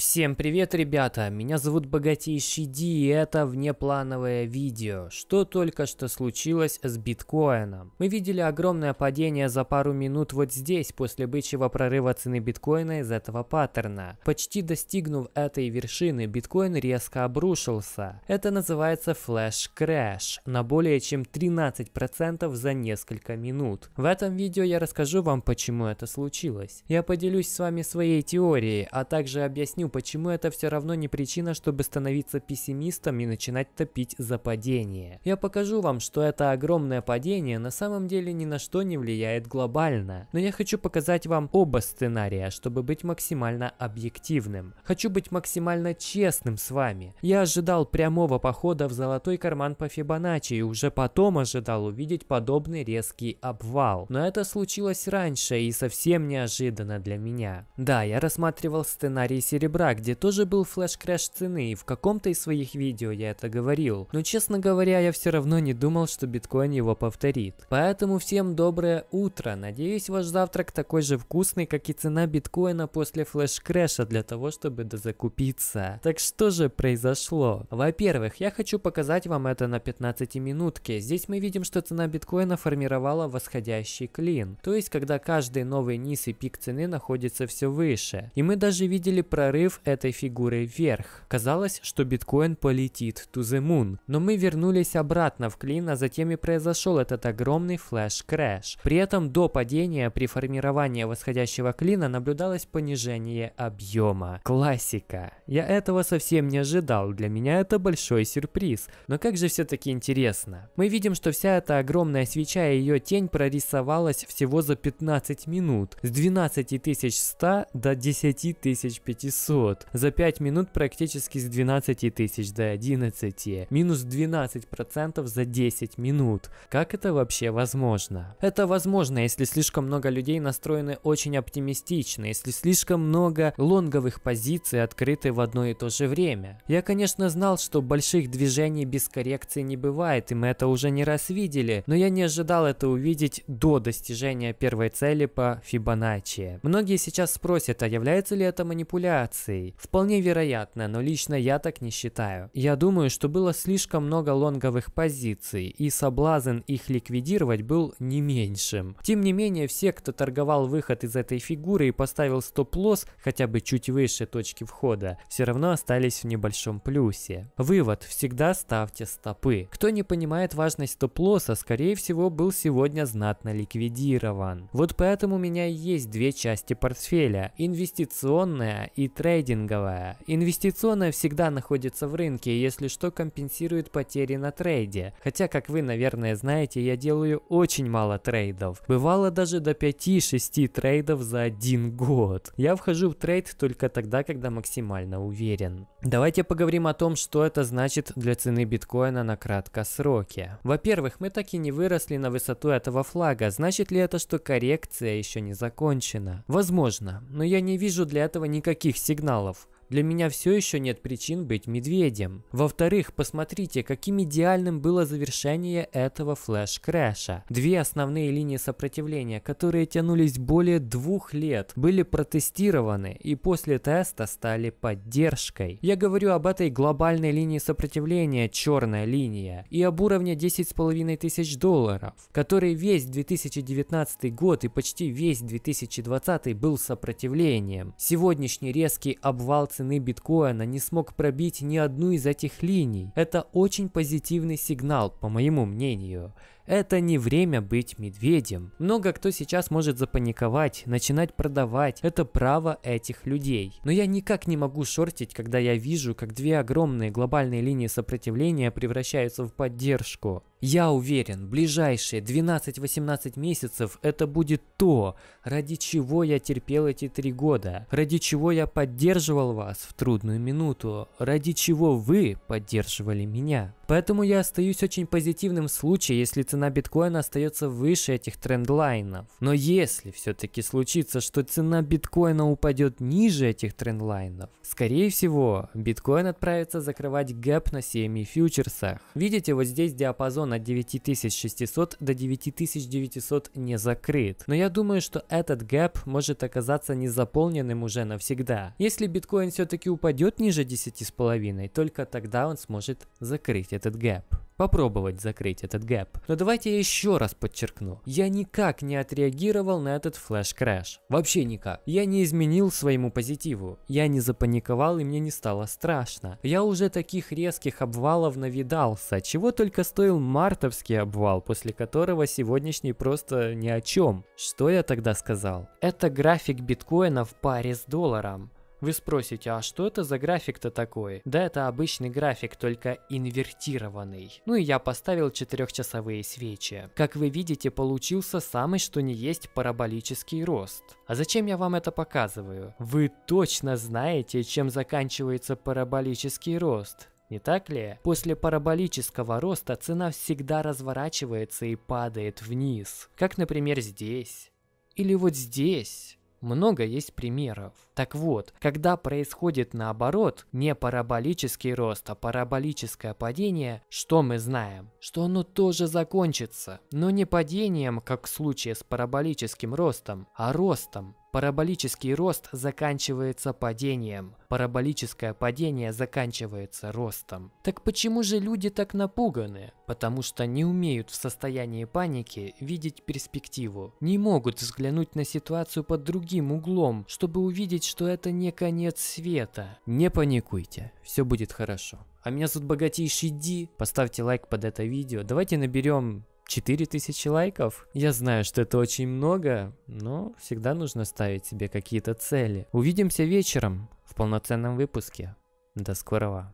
Всем привет, ребята! Меня зовут Богатейший Ди, и это внеплановое видео. Что только что случилось с биткоином? Мы видели огромное падение за пару минут вот здесь, после бычьего прорыва цены биткоина из этого паттерна. Почти достигнув этой вершины, биткоин резко обрушился. Это называется флэш-крэш, на более чем 13% за несколько минут. В этом видео я расскажу вам, почему это случилось. Я поделюсь с вами своей теорией, а также объясню, почему это все равно не причина, чтобы становиться пессимистом и начинать топить за падение. Я покажу вам, что это огромное падение на самом деле ни на что не влияет глобально. Но я хочу показать вам оба сценария, чтобы быть максимально объективным. Хочу быть максимально честным с вами. Я ожидал прямого похода в золотой карман по Фибоначчи и уже потом ожидал увидеть подобный резкий обвал. Но это случилось раньше и совсем неожиданно для меня. Да, я рассматривал сценарий серебра серебра, где тоже был флеш-крэш цены, и в каком-то из своих видео я это говорил. Но честно говоря, я все равно не думал, что биткоин его повторит. Поэтому всем доброе утро. Надеюсь, ваш завтрак такой же вкусный, как и цена биткоина после флеш-крэша для того, чтобы дозакупиться. Так что же произошло? Во-первых, я хочу показать вам это на 15 минутке. Здесь мы видим, что цена биткоина формировала восходящий клин. То есть, когда каждый новый низ и пик цены находится все выше. И мы даже видели прорыв взрыв этой фигуры вверх. Казалось, что биткоин полетит to the moon, но мы вернулись обратно в клин, а затем и произошел этот огромный флеш-крэш. При этом до падения при формировании восходящего клина наблюдалось понижение объема. Классика. Я этого совсем не ожидал, для меня это большой сюрприз. Но как же все-таки интересно. Мы видим, что вся эта огромная свеча и ее тень прорисовалась всего за 15 минут. С 12 12100 до 10 500. 500. За 5 минут практически с 12 тысяч до 11. Минус 12% за 10 минут. Как это вообще возможно? Это возможно, если слишком много людей настроены очень оптимистично, если слишком много лонговых позиций открыты в одно и то же время. Я, конечно, знал, что больших движений без коррекции не бывает, и мы это уже не раз видели, но я не ожидал это увидеть до достижения первой цели по Фибоначчи. Многие сейчас спросят, а является ли это манипуляцией? информацией. Вполне вероятно, но лично я так не считаю. Я думаю, что было слишком много лонговых позиций, и соблазн их ликвидировать был не меньшим. Тем не менее, все, кто торговал выход из этой фигуры и поставил стоп-лосс хотя бы чуть выше точки входа, все равно остались в небольшом плюсе. Вывод. Всегда ставьте стопы. Кто не понимает важность стоп-лосса, скорее всего, был сегодня знатно ликвидирован. Вот поэтому у меня есть две части портфеля – инвестиционная и трейдинг трейдинговая. Инвестиционная всегда находится в рынке, если что, компенсирует потери на трейде. Хотя, как вы, наверное, знаете, я делаю очень мало трейдов. Бывало даже до 5-6 трейдов за один год. Я вхожу в трейд только тогда, когда максимально уверен. Давайте поговорим о том, что это значит для цены биткоина на краткосроке. Во-первых, мы так и не выросли на высоту этого флага. Значит ли это, что коррекция еще не закончена? Возможно, но я не вижу для этого никаких сигналов сигналов – для меня все еще нет причин быть медведем. Во-вторых, посмотрите, каким идеальным было завершение этого флеш-крэша. Две основные линии сопротивления, которые тянулись более двух лет, были протестированы и после теста стали поддержкой. Я говорю об этой глобальной линии сопротивления, черная линия, и об уровне 10 с половиной тысяч долларов, который весь 2019 год и почти весь 2020 был сопротивлением. Сегодняшний резкий обвал цены биткоина не смог пробить ни одну из этих линий. Это очень позитивный сигнал, по моему мнению. Это не время быть медведем. Много кто сейчас может запаниковать, начинать продавать. Это право этих людей. Но я никак не могу шортить, когда я вижу, как две огромные глобальные линии сопротивления превращаются в поддержку. Я уверен, ближайшие 12-18 месяцев это будет то, ради чего я терпел эти три года, ради чего я поддерживал вас в трудную минуту, ради чего вы поддерживали меня. Поэтому я остаюсь очень позитивным в случае, если цена цена биткоина остается выше этих трендлайнов. Но если все-таки случится, что цена биткоина упадет ниже этих трендлайнов, скорее всего, биткоин отправится закрывать гэп на CME фьючерсах. Видите, вот здесь диапазон от 9600 до 9900 не закрыт. Но я думаю, что этот гэп может оказаться незаполненным уже навсегда. Если биткоин все-таки упадет ниже 10,5, только тогда он сможет закрыть этот гэп попробовать закрыть этот гэп. Но давайте я еще раз подчеркну. Я никак не отреагировал на этот флеш-крэш. Вообще никак. Я не изменил своему позитиву. Я не запаниковал и мне не стало страшно. Я уже таких резких обвалов навидался, чего только стоил мартовский обвал, после которого сегодняшний просто ни о чем. Что я тогда сказал? Это график биткоина в паре с долларом. Вы спросите, а что это за график-то такой? Да это обычный график, только инвертированный. Ну и я поставил четырехчасовые свечи. Как вы видите, получился самый что ни есть параболический рост. А зачем я вам это показываю? Вы точно знаете, чем заканчивается параболический рост. Не так ли? После параболического роста цена всегда разворачивается и падает вниз. Как, например, здесь. Или вот здесь. Много есть примеров. Так вот, когда происходит наоборот, не параболический рост, а параболическое падение, что мы знаем? Что оно тоже закончится, но не падением, как в случае с параболическим ростом, а ростом. Параболический рост заканчивается падением. Параболическое падение заканчивается ростом. Так почему же люди так напуганы? Потому что не умеют в состоянии паники видеть перспективу. Не могут взглянуть на ситуацию под другим углом, чтобы увидеть, что это не конец света. Не паникуйте, все будет хорошо. А меня зовут Богатейший Ди. Поставьте лайк под это видео. Давайте наберем 4000 лайков. Я знаю, что это очень много, но всегда нужно ставить себе какие-то цели. Увидимся вечером в полноценном выпуске. До скорого.